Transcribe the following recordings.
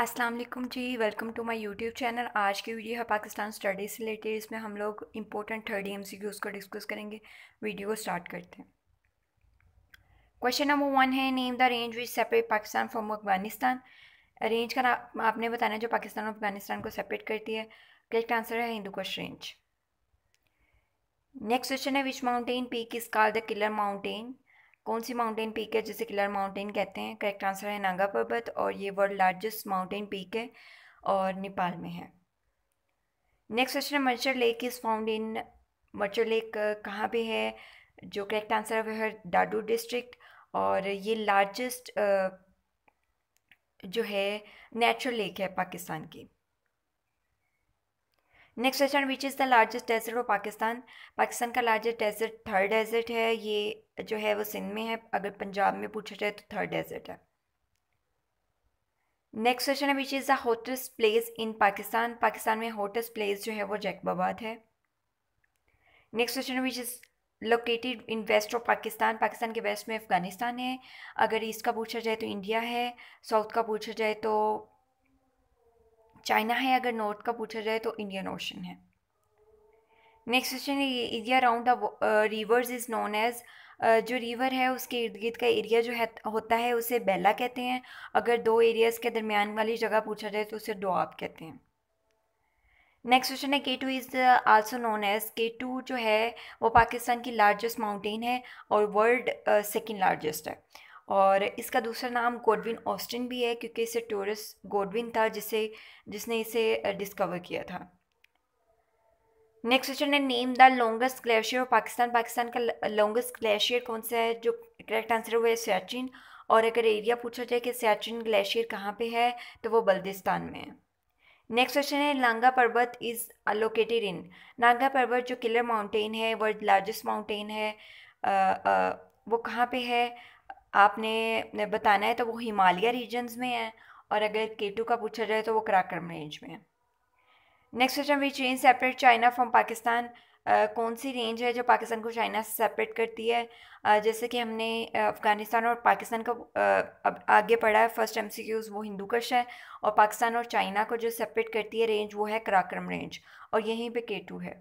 Aslam ji welcome to my YouTube channel आज की video है पाकिस्तान स्टडी से रिलेटेड इसमें हम लोग इंपॉर्टेंट थर्ड एम सी को डिस्कस करेंगे वीडियो को स्टार्ट करते हैं क्वेश्चन नंबर वन है name the range which separate Pakistan from Afghanistan range का ना आपने बताना जो पाकिस्तान और अफगानिस्तान को सेपरेट करती है करेक्ट आंसर है हिंदू कश रेंज नेक्स्ट क्वेश्चन है which mountain peak is call the killer mountain कौन सी माउंटेन पीक है जिसे किलर माउंटेन कहते हैं करेक्ट आंसर है नागा पर्वत और ये वर्ल्ड लार्जेस्ट माउंटेन पीक है और नेपाल में है नेक्स्ट क्वेश्चन है Manchar lake is found in Manchar lake कहाँ पे है जो करेक्ट आंसर है वह है डाडू डिस्ट्रिक्ट और ये लार्जेस्ट जो है नेचुरल लेक है पाकिस्तान की next question which is the largest desert of Pakistan Pakistan का लार्जेस्ट डेजर्ट थर्ड डेजर्ट है ये जो है वो सिंध में है अगर पंजाब में पूछा जाए तो थर्ड डेजर्ट है नेक्स्ट क्वेश्चन है which is the hottest place in Pakistan Pakistan में हॉटेस्ट प्लेस जो है वो जैकबाबाद है next question which is located in west of Pakistan Pakistan के वेस्ट में अफ़गानिस्तान है अगर ईस्ट का पूछा जाए तो इंडिया है साउथ का पूछा जाए तो चाइना है अगर नॉर्थ का पूछा जाए तो इंडियन ओशन है नेक्स्ट क्वेश्चन है ये area round rivers is known as जो रिवर है उसके इर्द गिर्द का एरिया जो है होता है उसे बेला कहते हैं अगर दो एरियाज़ के दरमियान वाली जगह पूछा जाए तो उसे डोआब कहते हैं नेक्स्ट क्वेश्चन है K two is also known as K two जो है वो पाकिस्तान की लार्जेस्ट माउंटेन है और वर्ल्ड सेकेंड लार्जेस्ट है और इसका दूसरा नाम गोडविन ऑस्टिन भी है क्योंकि इसे टूरिस्ट गोडविन था जिसे जिसने इसे डिस्कवर किया था नेक्स्ट क्वेश्चन है name the longest glacier of Pakistan Pakistan का लॉन्गेस्ट ग्लेशियर कौन सा है जो करेक्ट आंसर हुआ है सियाचिन और अगर एरिया पूछा जाए कि सियाचिन ग्लेशियर कहाँ पे है तो वो बल्दिस्तान में है नेक्स्ट क्वेश्चन है लांगा पर्वत इज़ अलोकेटेड इन नांगा पर्वत जो किलर माउंटेन है वर्ल्ड लार्जेस्ट माउंटेन है आ, आ, वो कहाँ पे है आपने बताना है तो वो हिमालय रीजन्स में है और अगर के टू का पूछा जाए तो वो कराक्रम रेंज में है next question we change separate China from Pakistan कौन सी रेंज है जो पाकिस्तान को चाइना से सेपरेट करती है uh, जैसे कि हमने अफ़गानिस्तान और पाकिस्तान का uh, अब आगे पढ़ा है फर्स्ट एम सी क्यूज़ वो हिंदू कश है और पाकिस्तान और चाइना को जो सेपरेट करती है रेंज वो है कराक्रम रेंज और यहीं पे के टू है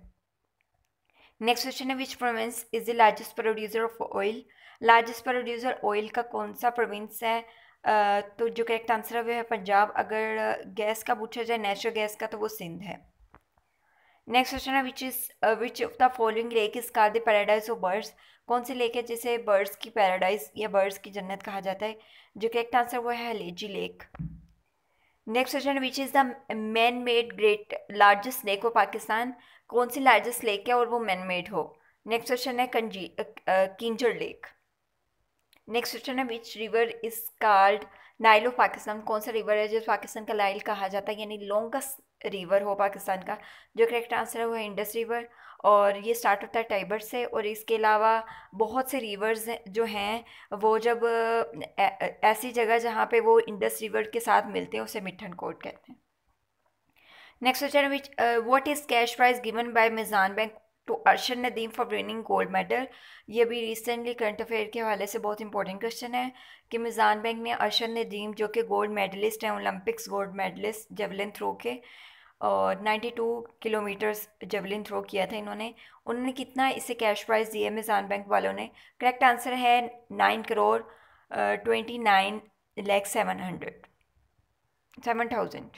नेक्स्ट क्वेश्चन है which province is the largest producer of oil largest producer oil का कौन सा प्रोविंस है uh, तो जो करेक्ट आंसर है वह है पंजाब अगर गैस का पूछा जाए नेचुरल गैस का तो वो सिंध है नेक्स्ट क्वेश्चन है which is which of the following lake is car the paradise of birds कौन सी लेक है जिसे बर्ड्स की पैराडाइज या बर्ड्स की जन्नत कहा जाता है जो करेक्ट आंसर वो है Haleji lake next question which is the man made great largest lake of Pakistan कौन सी लार्जेस्ट लेक है और वो मैन मेड हो नेक्स्ट क्वेश्चन है कंजी किंजर लेक नेक्स्ट क्वेश्चन है which river is called Nile of Pakistan कौन सा रिवर है जिस पाकिस्तान का नाइल कहा जाता है यानी लॉन्गेस्ट रिवर हो पाकिस्तान का जो करेक्ट आंसर है वो है इंडस रिवर और ये स्टार्ट होता है टाइबर से और इसके अलावा बहुत से रिवर्स जो हैं वो जब ऐसी जगह जहाँ पे वो इंडस रिवर के साथ मिलते हैं उसे मिठन कोट कहते हैं next question which what is cash prize given by Meezan bank to Arshad Nadeem for winning gold medal ये भी रिसेंटली करंट अफेयर के हवाले से बहुत इंपॉर्टेंट क्वेश्चन है कि मिज़ान बैंक ने अर्शन नदीम जो कि गोल्ड मेडलिस्ट हैं Olympics gold medalist javelin throw के और ninety two kilometers javelin throw किया था इन्होंने उन्होंने कितना इसे कैश प्राइज़ दिया मिज़ान बैंक वालों ने करेक्ट आंसर है nine crore twenty nine lakh seven hundred seven thousand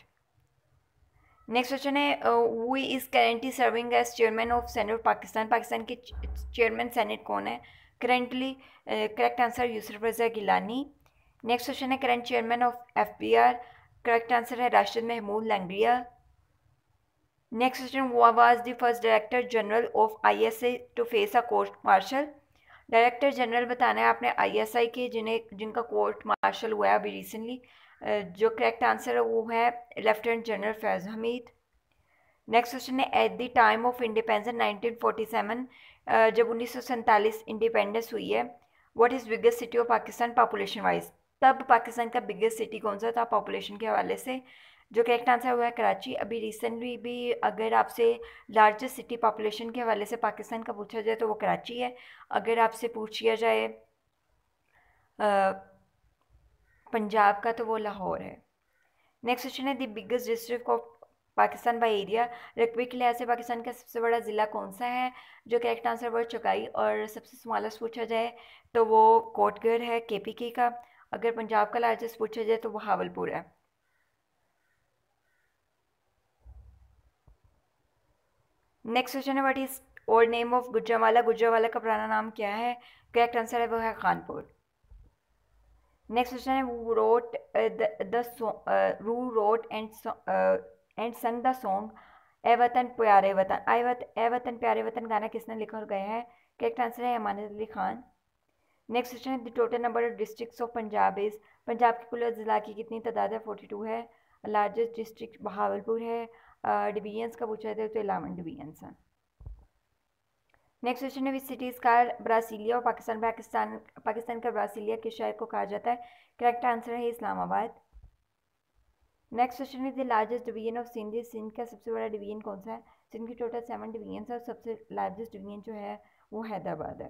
next question है who is currently serving as chairman of senate of Pakistan Pakistan के चेयरमैन सेनेट कौन है currently correct answer Yousuf Raza Gilani next question है current chairman of F B R correct answer है Rashid Mahmood Langrial next question was the first director general of I S I to face a court martial director general बताना है आपने आई S आई के जिन्हें जिनका court martial हुआ है अभी रिसेंटली जो करेक्ट आंसर है वो है lieutenant general Faiz Hameed next question है at the time of independence 1947 जब उन्नीस इंडिपेंडेंस हुई है what is biggest city of Pakistan population wise तब पाकिस्तान का बिगेस्ट सिटी कौन सा था पॉपुलेशन के हवाले से जो करेक्ट आंसर हुआ है कराची अभी रिसेंटली भी अगर आपसे लार्जेस्ट सिटी पॉपुलेशन के हवाले से पाकिस्तान का पूछा जाए तो वो कराची है अगर आपसे पूछ लिया जाए पंजाब का तो वो लाहौर है नेक्स्ट क्वेश्चन है the biggest district of Pakistan by area रकबे के लिहाज से पाकिस्तान का सबसे बड़ा ज़िला कौन सा है जो करेक्ट आंसर वर्ड चौकाई और सबसे स्मॉलेस्ट पूछा जाए तो वो कोटगढ़ है के पी के का अगर पंजाब का लार्जेस्ट पूछा जाए तो वो हावलपुर है नेक्स्ट क्वेश्चन है what is old name of Gujranwala Gujranwala का पुराना नाम क्या है करेक्ट आंसर है वो है खानपुर नेक्स्ट क्वेश्चन है वो रोट द रू wrote and and sung the song ए वतन प्यारे वतन आई वत ए वतन प्यारे वतन गाना किसने लिखा और गया है करेक्ट आंसर है अमानत अली खान नेक्स्ट क्वेश्चन है the total number of district of Punjab is Punjab के कुल ज़िला की कितनी तादाद है फोर्टी टू है लार्जेस्ट डिस्ट्रिक्ट बहावलपुर है डिवीजन्स uh, का पूछा जाए तो इलेवन डिवीजन्स हैं नेक्स्ट क्वेश्चन है विच सिटीज़ का ब्रासिलिया और पाकिस्तान पाकिस्तान पाकिस्तान का ब्रासिलिया किस शहर को कहा जाता है करेक्ट आंसर है Islamabad next question is the largest division of Sindh Sindh का सबसे बड़ा डिवीजन कौन सा है सिंध की टोटल सेवन डिवीजन है और सबसे लार्जेस्ट डिवीजन जो है वो हैदराबाद है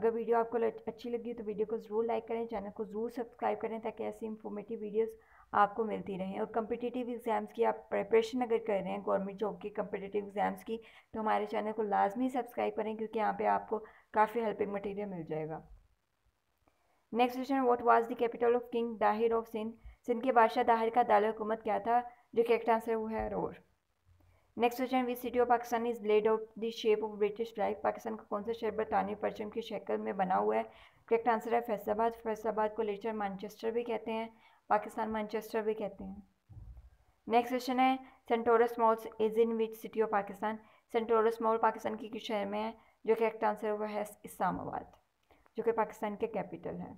अगर वीडियो आपको अच्छी लगी तो वीडियो को ज़रूर लाइक करें चैनल को ज़रूर सब्सक्राइब करें ताकि ऐसी इन्फॉर्मेटिव वीडियोज़ आपको मिलती रहे और कम्पिटिटिव एग्ज़ाम्स की आप प्रपेशन अगर कर रहे हैं गवर्नमेंट जॉब की कम्पिटिटिव एग्ज़ाम्स की तो हमारे चैनल को लाजमी सब्सक्राइब करें क्योंकि यहाँ पर आपको काफ़ी हेल्पिंग मटीरियल मिल जाएगा next question what was the capital of king Dahir of Sindh Sindh के बादशाह दाहिर का दाल हुकूमत क्या था जो करेक्ट आंसर वो है Aror next question which city of Pakistan is blade out the shape of British life Pakistan का कौन सा शहर बरतानी परचम की शक्ल में बना हुआ है करेक्ट आंसर है फैसलाबाद फैसलाबाद को लेटर मानचेस्टर भी कहते हैं पाकिस्तान मैनचेस्टर भी कहते हैं नेक्स्ट क्वेश्चन है Centaurus malls is in which city of Pakistan Centaurus mall Pakistan के किस शहर में है जो कि एक्ट आंसर हुआ है इस्लामाबाद जो कि पाकिस्तान के कैपिटल है